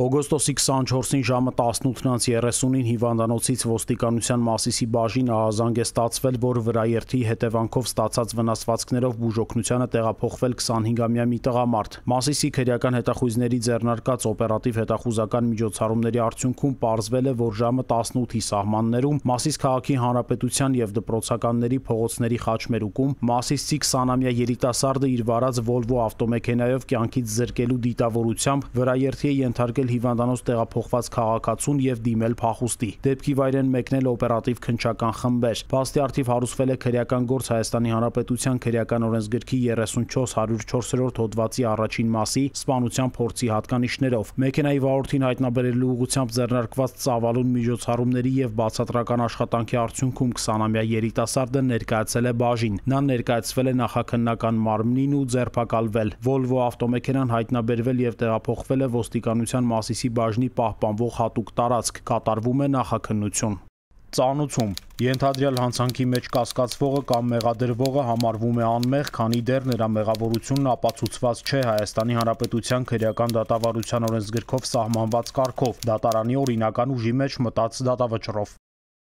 Օգոստոսի 24-ին ժամը 18:30-ին Հիվանդանոցից ոստիկանության Մասիսի բաժին ահազանգ է ստացվել, որ վրաերթի հետևանքով ստացած վնասվածքներով բուժօգնությանը տեղափոխվել 25-ամյա մի տղամարդ։ Մասիսի քրեական հետախույզների ձեռնարկած օպերատիվ հետախուզական միջոցառումների արդյունքում ողջվել է, որ ժամը 18-ի սահմաններում Մասիս քաղաքի հանրապետության եւ դպրոցականների փողոցների խաչմերուկում Մասիսի 20-ամյա երիտասարդը իր վարած Volvo ավտոմեքենայով կյանքից զրկելու դիտավորությամբ վրաերթի է ենթարկել ելնել հիվանդանոց տեղափոխված քաղաքացուն եւ դիմել փախուստի։ Դեպքի վայրեն մեկնել օպերատիվ քնչական խմբեր։ Փաստի արդիվ հարուցվել է քրեական գործ Հայաստանի Հանրապետության քրեական օրենսգրքի 34-104-րդ հոդվածի առաջին մասի սպանության փորձի հատկանիշներով։ Մեքենայի վարորդին հայտնաբերելու ուղղությամբ ձեռնարկված ծավալուն միջոցառումների եւ բացատրական աշխատանքի արդյունքում 20-ամյա երիտասարդը ներկայացել է բաժին։ Նա ներկայացվել է նախաքննական մարմնին ու ձերբակալվել։ Volvo ավտոմեքենան հայտնաբերվել եւ տեղափոխվել է ոստիկանության Մասիսի բաժնի պահպանվող հատուկ տարածք կատարվում է նախաքննություն։ Ծանուցում Ենթադրյալ հանցանքի մեջ կասկածվողը կամ մեղադրվողը համարվում է անմեղ, քանի դեռ նրա մեղավորությունն ապացուցված չէ Հայաստանի Հանրապետության քրեական դատավարության օրենսգրքով սահմանված կարգով, դատարանի օրինական ուժի մեջ մտած դատավճռով։